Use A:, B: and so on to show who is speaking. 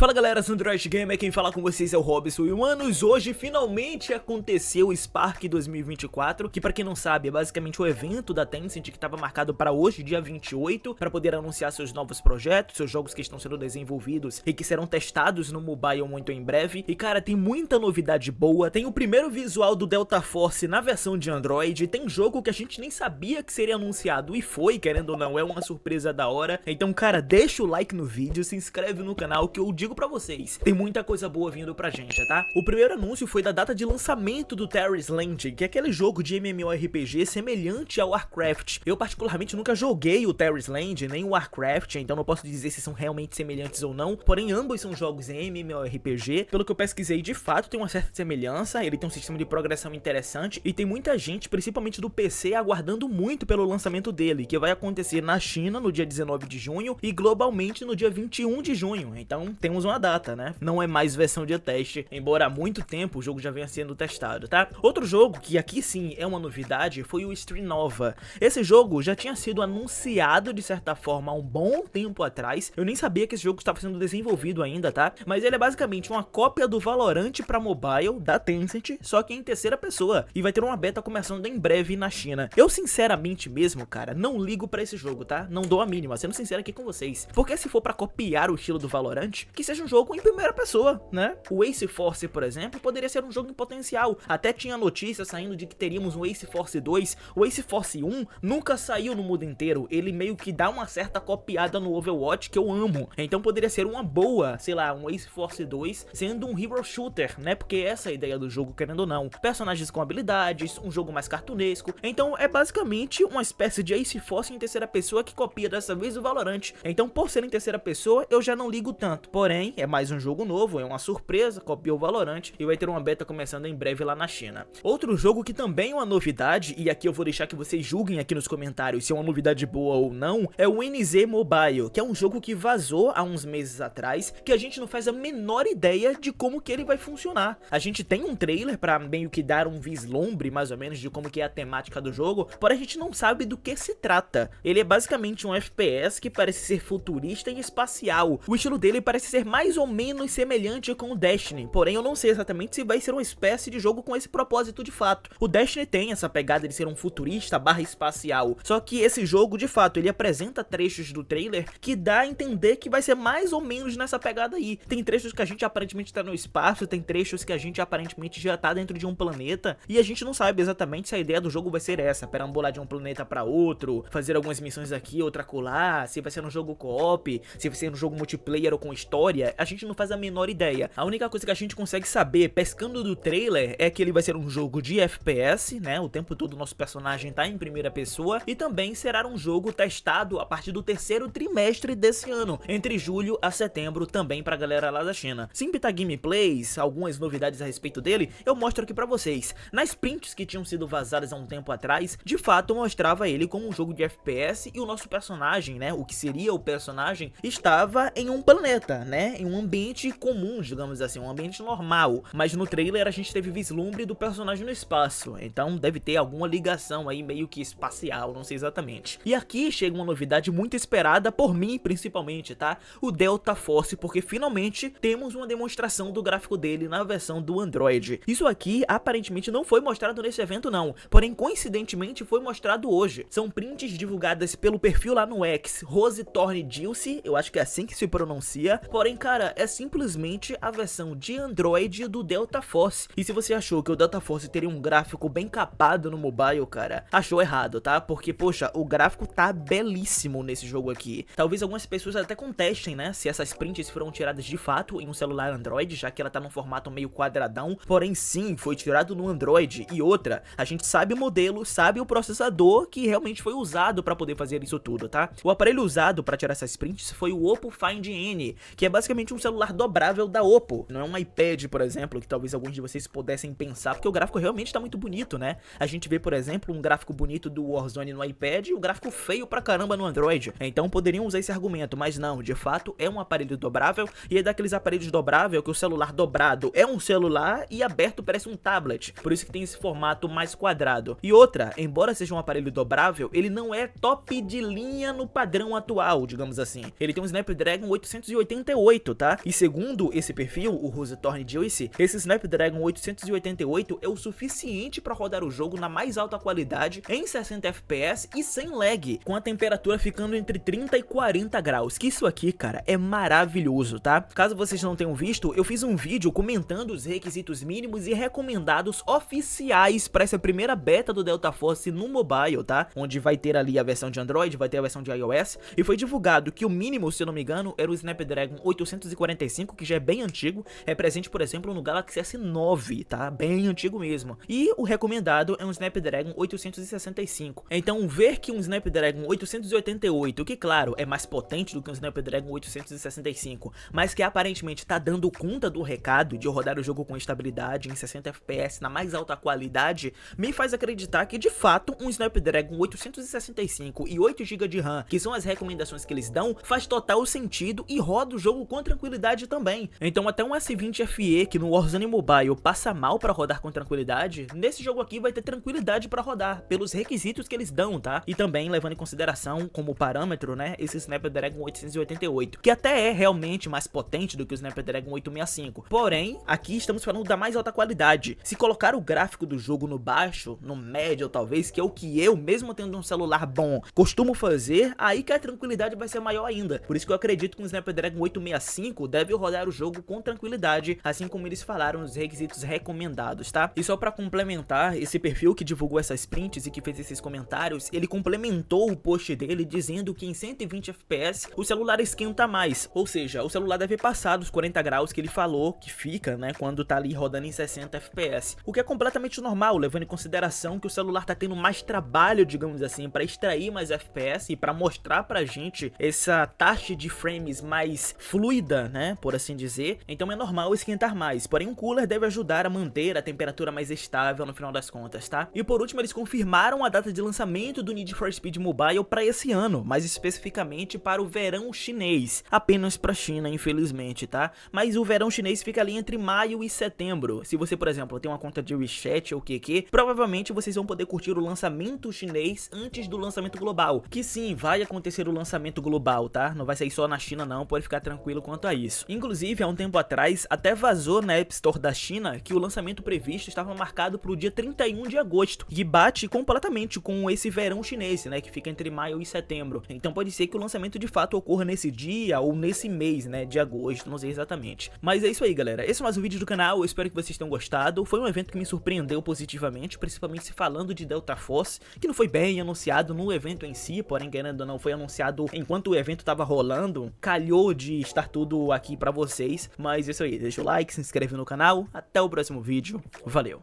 A: Fala galera, Sandroid Gamer, quem fala com vocês é o Robson e Manos, hoje finalmente aconteceu o Spark 2024, que para quem não sabe é basicamente o evento da Tencent que estava marcado para hoje, dia 28, para poder anunciar seus novos projetos, seus jogos que estão sendo desenvolvidos e que serão testados no mobile muito em breve. E cara, tem muita novidade boa, tem o primeiro visual do Delta Force na versão de Android, tem jogo que a gente nem sabia que seria anunciado e foi, querendo ou não, é uma surpresa da hora. Então cara, deixa o like no vídeo, se inscreve no canal que eu digo digo pra vocês, tem muita coisa boa vindo pra gente, tá? O primeiro anúncio foi da data de lançamento do Terry's Land que é aquele jogo de MMORPG semelhante ao Warcraft. Eu particularmente nunca joguei o Terry's Land nem o Warcraft, então não posso dizer se são realmente semelhantes ou não, porém ambos são jogos MMORPG. Pelo que eu pesquisei, de fato tem uma certa semelhança, ele tem um sistema de progressão interessante e tem muita gente, principalmente do PC, aguardando muito pelo lançamento dele, que vai acontecer na China no dia 19 de junho e globalmente no dia 21 de junho. Então tem um temos uma data, né? Não é mais versão de teste, embora há muito tempo o jogo já venha sendo testado, tá? Outro jogo que aqui sim é uma novidade foi o Nova. Esse jogo já tinha sido anunciado de certa forma há um bom tempo atrás. Eu nem sabia que esse jogo estava sendo desenvolvido ainda, tá? Mas ele é basicamente uma cópia do Valorant para mobile da Tencent, só que em terceira pessoa e vai ter uma beta começando em breve na China. Eu sinceramente mesmo, cara, não ligo para esse jogo, tá? Não dou a mínima, sendo sincero aqui com vocês. Porque se for para copiar o estilo do Valorant, que seja um jogo em primeira pessoa, né? O Ace Force, por exemplo, poderia ser um jogo em potencial. Até tinha notícias saindo de que teríamos um Ace Force 2. O Ace Force 1 nunca saiu no mundo inteiro. Ele meio que dá uma certa copiada no Overwatch que eu amo. Então poderia ser uma boa, sei lá, um Ace Force 2 sendo um hero shooter, né? Porque essa é a ideia do jogo, querendo ou não. Personagens com habilidades, um jogo mais cartunesco. Então é basicamente uma espécie de Ace Force em terceira pessoa que copia dessa vez o Valorant. Então por ser em terceira pessoa, eu já não ligo tanto. Porém, bem, é mais um jogo novo, é uma surpresa, copiou o Valorant e vai ter uma beta começando em breve lá na China. Outro jogo que também é uma novidade, e aqui eu vou deixar que vocês julguem aqui nos comentários se é uma novidade boa ou não, é o NZ Mobile, que é um jogo que vazou há uns meses atrás, que a gente não faz a menor ideia de como que ele vai funcionar. A gente tem um trailer para meio que dar um vislumbre, mais ou menos, de como que é a temática do jogo, porém a gente não sabe do que se trata. Ele é basicamente um FPS que parece ser futurista e espacial. O estilo dele parece ser mais ou menos semelhante com o Destiny, porém eu não sei exatamente se vai ser uma espécie de jogo com esse propósito de fato. O Destiny tem essa pegada de ser um futurista barra espacial, só que esse jogo de fato ele apresenta trechos do trailer que dá a entender que vai ser mais ou menos nessa pegada aí. Tem trechos que a gente aparentemente tá no espaço, tem trechos que a gente aparentemente já tá dentro de um planeta e a gente não sabe exatamente se a ideia do jogo vai ser essa, perambular de um planeta para outro, fazer algumas missões aqui, outra colar, se vai ser um jogo co-op, se vai ser um jogo multiplayer ou com história, história, a gente não faz a menor ideia. A única coisa que a gente consegue saber pescando do trailer é que ele vai ser um jogo de FPS, né? O tempo todo o nosso personagem tá em primeira pessoa e também será um jogo testado a partir do terceiro trimestre desse ano, entre julho a setembro também pra galera lá da China. Sem gameplays, algumas novidades a respeito dele, eu mostro aqui pra vocês. Nas prints que tinham sido vazadas há um tempo atrás, de fato mostrava ele como um jogo de FPS e o nosso personagem, né? O que seria o personagem, estava em um planeta, né? Né, em um ambiente comum, digamos assim, um ambiente normal. Mas no trailer a gente teve vislumbre do personagem no espaço, então deve ter alguma ligação aí meio que espacial, não sei exatamente. E aqui chega uma novidade muito esperada por mim, principalmente, tá? O Delta Force, porque finalmente temos uma demonstração do gráfico dele na versão do Android. Isso aqui aparentemente não foi mostrado nesse evento não, porém coincidentemente foi mostrado hoje. São prints divulgadas pelo perfil lá no X, Rose Torne Dilce, eu acho que é assim que se pronuncia, porém Porém, cara, é simplesmente a versão de Android do Delta Force. E se você achou que o Delta Force teria um gráfico bem capado no mobile, cara, achou errado, tá? Porque, poxa, o gráfico tá belíssimo nesse jogo aqui. Talvez algumas pessoas até contestem, né, se essas prints foram tiradas de fato em um celular Android, já que ela tá num formato meio quadradão. Porém, sim, foi tirado no Android. E outra, a gente sabe o modelo, sabe o processador que realmente foi usado pra poder fazer isso tudo, tá? O aparelho usado pra tirar essas prints foi o Oppo Find N, que é basicamente um celular dobrável da Oppo. Não é um iPad, por exemplo, que talvez alguns de vocês pudessem pensar, porque o gráfico realmente tá muito bonito, né? A gente vê, por exemplo, um gráfico bonito do Warzone no iPad e o um gráfico feio pra caramba no Android. Então poderiam usar esse argumento, mas não, de fato é um aparelho dobrável e é daqueles aparelhos dobrável que o celular dobrado é um celular e aberto parece um tablet. Por isso que tem esse formato mais quadrado. E outra, embora seja um aparelho dobrável, ele não é top de linha no padrão atual, digamos assim. Ele tem um Snapdragon 888 8, tá? E segundo esse perfil, o Rosethorn Juicy, esse Snapdragon 888 é o suficiente para rodar o jogo na mais alta qualidade, em 60 FPS e sem lag, com a temperatura ficando entre 30 e 40 graus, que isso aqui, cara, é maravilhoso, tá? Caso vocês não tenham visto, eu fiz um vídeo comentando os requisitos mínimos e recomendados oficiais para essa primeira beta do Delta Force no mobile, tá? Onde vai ter ali a versão de Android, vai ter a versão de iOS, e foi divulgado que o mínimo, se eu não me engano, era o Snapdragon 888, 845 que já é bem antigo, é presente, por exemplo, no Galaxy S9, tá? Bem antigo mesmo. E o recomendado é um Snapdragon 865. Então, ver que um Snapdragon 888, que claro, é mais potente do que um Snapdragon 865, mas que aparentemente tá dando conta do recado de rodar o jogo com estabilidade em 60 FPS na mais alta qualidade, me faz acreditar que de fato um Snapdragon 865 e 8 GB de RAM, que são as recomendações que eles dão, faz total sentido e roda o jogo com tranquilidade também. Então até um S20 FE que no Warzone Mobile passa mal para rodar com tranquilidade, nesse jogo aqui vai ter tranquilidade para rodar, pelos requisitos que eles dão, tá? E também levando em consideração como parâmetro, né, esse Snapdragon 888, que até é realmente mais potente do que o Snapdragon 865. Porém, aqui estamos falando da mais alta qualidade. Se colocar o gráfico do jogo no baixo, no médio talvez, que é o que eu, mesmo tendo um celular bom, costumo fazer, aí que a tranquilidade vai ser maior ainda. Por isso que eu acredito que o Snapdragon 865 5 deve rodar o jogo com tranquilidade, assim como eles falaram nos requisitos recomendados, tá? E só para complementar, esse perfil que divulgou essas prints e que fez esses comentários, ele complementou o post dele dizendo que em 120 FPS o celular esquenta mais, ou seja, o celular deve passar dos 40 graus que ele falou que fica, né, quando tá ali rodando em 60 FPS, o que é completamente normal, levando em consideração que o celular tá tendo mais trabalho, digamos assim, para extrair mais FPS e para mostrar pra gente essa taxa de frames mais fluida fluida, né, por assim dizer, então é normal esquentar mais, porém um cooler deve ajudar a manter a temperatura mais estável no final das contas, tá? E por último, eles confirmaram a data de lançamento do Need for Speed Mobile para esse ano, mais especificamente para o verão chinês, apenas para a China, infelizmente, tá? Mas o verão chinês fica ali entre maio e setembro. Se você, por exemplo, tem uma conta de WeChat ou QQ, provavelmente vocês vão poder curtir o lançamento chinês antes do lançamento global, que sim, vai acontecer o lançamento global, tá? Não vai sair só na China não, pode ficar tranquilo tranquilo quanto a isso. Inclusive, há um tempo atrás, até vazou na App Store da China que o lançamento previsto estava marcado para o dia 31 de agosto, e bate completamente com esse verão chinês, né, que fica entre maio e setembro. Então pode ser que o lançamento de fato ocorra nesse dia ou nesse mês, né, de agosto, não sei exatamente. Mas é isso aí, galera. Esse é mais um vídeo do canal, eu espero que vocês tenham gostado. Foi um evento que me surpreendeu positivamente, principalmente se falando de Delta Force, que não foi bem anunciado no evento em si, porém, querendo ou não, foi anunciado enquanto o evento estava rolando, calhou de estar Tá tudo aqui pra vocês. Mas é isso aí, deixa o like, se inscreve no canal, até o próximo vídeo, valeu!